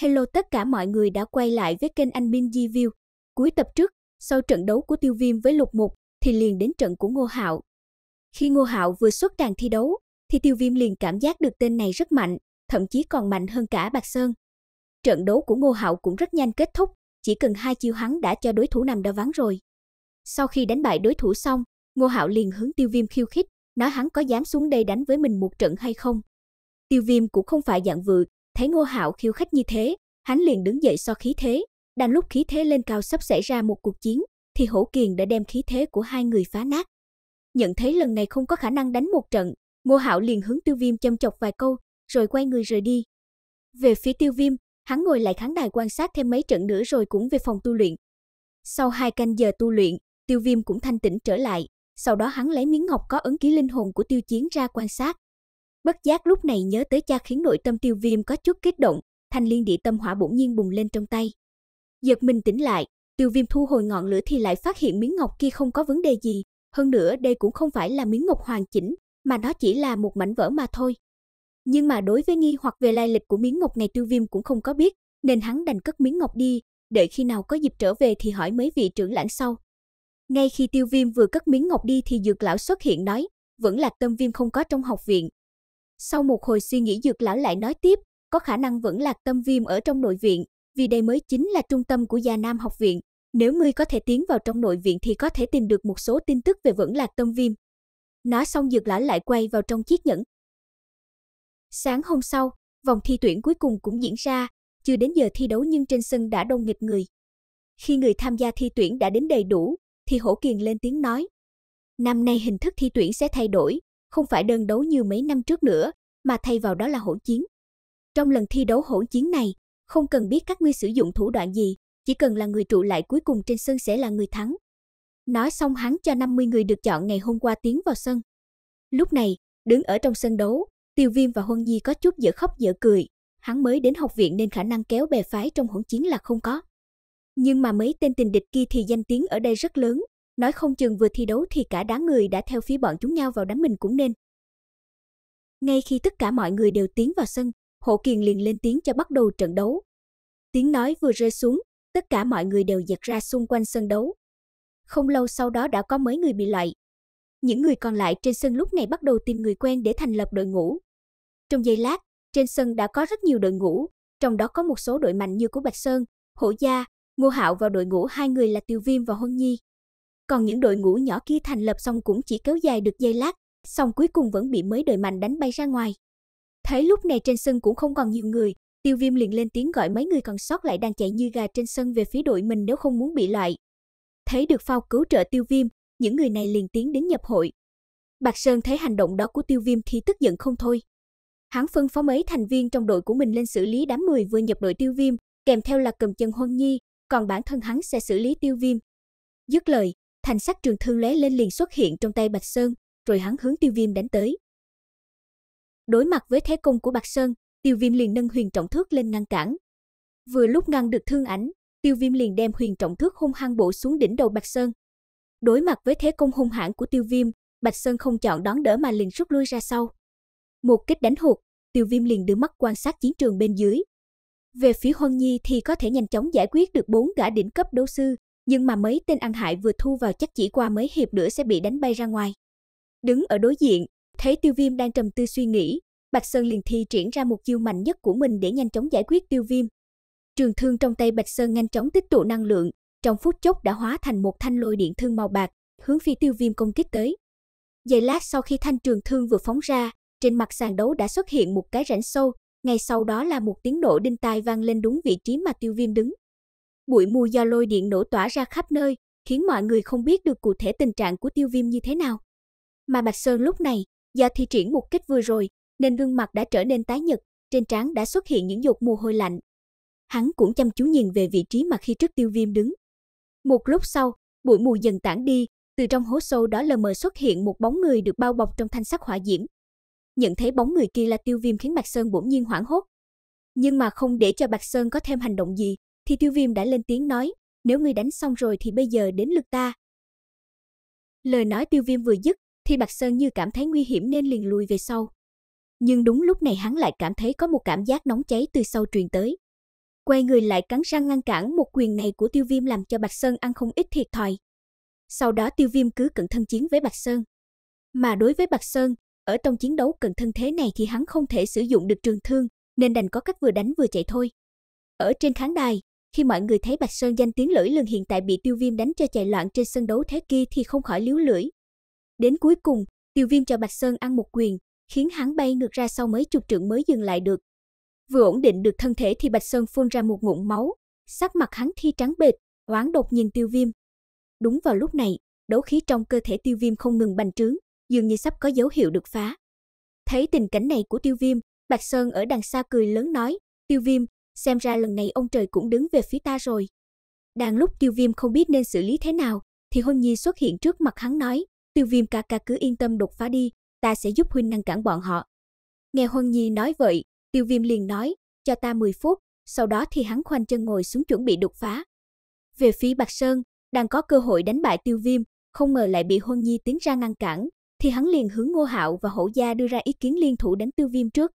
Hello tất cả mọi người đã quay lại với kênh Anh Minh Di View. Cuối tập trước, sau trận đấu của Tiêu Viêm với Lục Mục thì liền đến trận của Ngô Hạo. Khi Ngô Hạo vừa xuất đàn thi đấu thì Tiêu Viêm liền cảm giác được tên này rất mạnh, thậm chí còn mạnh hơn cả Bạc Sơn. Trận đấu của Ngô Hạo cũng rất nhanh kết thúc, chỉ cần hai chiêu hắn đã cho đối thủ nằm đau vắng rồi. Sau khi đánh bại đối thủ xong, Ngô Hạo liền hướng Tiêu Viêm khiêu khích, nói hắn có dám xuống đây đánh với mình một trận hay không. Tiêu Viêm cũng không phải dạng vự, Thấy Ngô Hạo khiêu khích như thế, hắn liền đứng dậy so khí thế. Đang lúc khí thế lên cao sắp xảy ra một cuộc chiến, thì Hổ Kiền đã đem khí thế của hai người phá nát. Nhận thấy lần này không có khả năng đánh một trận, Ngô Hạo liền hướng Tiêu Viêm châm chọc vài câu, rồi quay người rời đi. Về phía Tiêu Viêm, hắn ngồi lại khán đài quan sát thêm mấy trận nữa rồi cũng về phòng tu luyện. Sau hai canh giờ tu luyện, Tiêu Viêm cũng thanh tĩnh trở lại, sau đó hắn lấy miếng ngọc có ấn ký linh hồn của Tiêu Chiến ra quan sát. Bất giác lúc này nhớ tới cha khiến nội tâm tiêu viêm có chút kích động, thanh liên địa tâm hỏa bỗng nhiên bùng lên trong tay. Giật mình tỉnh lại, tiêu viêm thu hồi ngọn lửa thì lại phát hiện miếng ngọc kia không có vấn đề gì, hơn nữa đây cũng không phải là miếng ngọc hoàn chỉnh, mà nó chỉ là một mảnh vỡ mà thôi. Nhưng mà đối với nghi hoặc về lai lịch của miếng ngọc này tiêu viêm cũng không có biết, nên hắn đành cất miếng ngọc đi, đợi khi nào có dịp trở về thì hỏi mấy vị trưởng lãnh sau. Ngay khi tiêu viêm vừa cất miếng ngọc đi thì dược lão xuất hiện nói, vẫn là tâm viêm không có trong học viện, sau một hồi suy nghĩ dược lão lại nói tiếp, có khả năng vẫn lạc tâm viêm ở trong nội viện, vì đây mới chính là trung tâm của gia Nam học viện. Nếu ngươi có thể tiến vào trong nội viện thì có thể tìm được một số tin tức về vẫn lạc tâm viêm. Nói xong dược lão lại quay vào trong chiếc nhẫn. Sáng hôm sau, vòng thi tuyển cuối cùng cũng diễn ra, chưa đến giờ thi đấu nhưng trên sân đã đông nghịch người. Khi người tham gia thi tuyển đã đến đầy đủ, thì Hổ Kiền lên tiếng nói. Năm nay hình thức thi tuyển sẽ thay đổi, không phải đơn đấu như mấy năm trước nữa, mà thay vào đó là hỗn chiến. Trong lần thi đấu hỗn chiến này, không cần biết các ngươi sử dụng thủ đoạn gì, chỉ cần là người trụ lại cuối cùng trên sân sẽ là người thắng. Nói xong hắn cho 50 người được chọn ngày hôm qua tiến vào sân. Lúc này, đứng ở trong sân đấu, Tiêu Viêm và Huân Di có chút dở khóc dở cười, hắn mới đến học viện nên khả năng kéo bè phái trong hỗn chiến là không có. Nhưng mà mấy tên tình địch kia thì danh tiếng ở đây rất lớn, Nói không chừng vừa thi đấu thì cả đám người đã theo phía bọn chúng nhau vào đánh mình cũng nên. Ngay khi tất cả mọi người đều tiến vào sân, Hộ Kiền liền lên tiếng cho bắt đầu trận đấu. Tiếng nói vừa rơi xuống, tất cả mọi người đều giật ra xung quanh sân đấu. Không lâu sau đó đã có mấy người bị loại. Những người còn lại trên sân lúc này bắt đầu tìm người quen để thành lập đội ngũ. Trong giây lát, trên sân đã có rất nhiều đội ngũ, trong đó có một số đội mạnh như của Bạch Sơn, Hổ Gia, Ngô Hạo vào đội ngũ hai người là Tiêu Viêm và Hôn Nhi. Còn những đội ngũ nhỏ kia thành lập xong cũng chỉ kéo dài được giây lát, xong cuối cùng vẫn bị mấy đội mạnh đánh bay ra ngoài. Thấy lúc này trên sân cũng không còn nhiều người, Tiêu Viêm liền lên tiếng gọi mấy người còn sót lại đang chạy như gà trên sân về phía đội mình nếu không muốn bị loại. Thấy được phao cứu trợ Tiêu Viêm, những người này liền tiến đến nhập hội. Bạc Sơn thấy hành động đó của Tiêu Viêm thì tức giận không thôi. Hắn phân phó mấy thành viên trong đội của mình lên xử lý đám người vừa nhập đội Tiêu Viêm, kèm theo là cầm chân Huân Nhi, còn bản thân hắn sẽ xử lý Tiêu Viêm. Dứt lời, thành sắc trường thương lóe lên liền xuất hiện trong tay Bạch Sơn, rồi hắn hướng Tiêu Viêm đánh tới. Đối mặt với thế công của Bạch Sơn, Tiêu Viêm liền nâng huyền trọng thước lên ngăn cản. Vừa lúc ngăn được thương ảnh, Tiêu Viêm liền đem huyền trọng thước hung hăng bổ xuống đỉnh đầu Bạch Sơn. Đối mặt với thế công hung hãn của Tiêu Viêm, Bạch Sơn không chọn đón đỡ mà liền rút lui ra sau. Một kích đánh hụt, Tiêu Viêm liền đưa mắt quan sát chiến trường bên dưới. Về phía Huân Nhi thì có thể nhanh chóng giải quyết được bốn gã đỉnh cấp đấu sư, nhưng mà mấy tên ăn hại vừa thu vào chắc chỉ qua mấy hiệp nữa sẽ bị đánh bay ra ngoài. Đứng ở đối diện, thấy tiêu viêm đang trầm tư suy nghĩ, Bạch Sơn liền thi triển ra một chiêu mạnh nhất của mình để nhanh chóng giải quyết tiêu viêm. Trường thương trong tay Bạch Sơn nhanh chóng tích tụ năng lượng, trong phút chốc đã hóa thành một thanh lôi điện thương màu bạc, hướng phi tiêu viêm công kích tới. Giây lát sau khi thanh trường thương vừa phóng ra, trên mặt sàn đấu đã xuất hiện một cái rãnh sâu, ngay sau đó là một tiếng nổ đinh tai vang lên đúng vị trí mà tiêu viêm đứng. Bụi mù do lôi điện nổ tỏa ra khắp nơi, khiến mọi người không biết được cụ thể tình trạng của tiêu viêm như thế nào. Mà Bạch Sơn lúc này, do thi triển một kích vừa rồi, nên gương mặt đã trở nên tái nhật, trên trán đã xuất hiện những giọt mồ hôi lạnh. Hắn cũng chăm chú nhìn về vị trí mà khi trước tiêu viêm đứng. Một lúc sau, bụi mù dần tản đi, từ trong hố sâu đó lờ mờ xuất hiện một bóng người được bao bọc trong thanh sắc hỏa diễm. Nhận thấy bóng người kia là tiêu viêm khiến Bạch Sơn bỗng nhiên hoảng hốt. Nhưng mà không để cho Bạch Sơn có thêm hành động gì, thì tiêu viêm đã lên tiếng nói, nếu ngươi đánh xong rồi thì bây giờ đến lượt ta. Lời nói tiêu viêm vừa dứt, thì bạch Sơn như cảm thấy nguy hiểm nên liền lùi về sau. Nhưng đúng lúc này hắn lại cảm thấy có một cảm giác nóng cháy từ sau truyền tới. Quay người lại cắn răng ngăn cản một quyền này của tiêu viêm làm cho bạch Sơn ăn không ít thiệt thòi. Sau đó tiêu viêm cứ cận thân chiến với bạch Sơn. Mà đối với bạch Sơn, ở trong chiến đấu cận thân thế này thì hắn không thể sử dụng được trường thương, nên đành có cách vừa đánh vừa chạy thôi. Ở trên khán đài, khi mọi người thấy Bạch Sơn danh tiếng lưỡi lừng hiện tại bị tiêu viêm đánh cho chạy loạn trên sân đấu thế kia thì không khỏi liếu lưỡi. Đến cuối cùng, tiêu viêm cho Bạch Sơn ăn một quyền, khiến hắn bay ngược ra sau mấy chục trượng mới dừng lại được. Vừa ổn định được thân thể thì Bạch Sơn phun ra một ngụm máu, sắc mặt hắn thi trắng bệt, oán độc nhìn tiêu viêm. Đúng vào lúc này, đấu khí trong cơ thể tiêu viêm không ngừng bành trướng, dường như sắp có dấu hiệu được phá. Thấy tình cảnh này của tiêu viêm, Bạch Sơn ở đằng xa cười lớn nói, tiêu viêm, xem ra lần này ông trời cũng đứng về phía ta rồi. Đang lúc tiêu viêm không biết nên xử lý thế nào, thì Hôn Nhi xuất hiện trước mặt hắn nói, tiêu viêm ca ca cứ yên tâm đột phá đi, ta sẽ giúp huynh ngăn cản bọn họ. Nghe huân Nhi nói vậy, tiêu viêm liền nói, cho ta 10 phút, sau đó thì hắn khoanh chân ngồi xuống chuẩn bị đột phá. Về phía Bạch Sơn, đang có cơ hội đánh bại tiêu viêm, không ngờ lại bị huân Nhi tiến ra ngăn cản, thì hắn liền hướng Ngô Hạo và Hổ Gia đưa ra ý kiến liên thủ đánh tiêu viêm trước,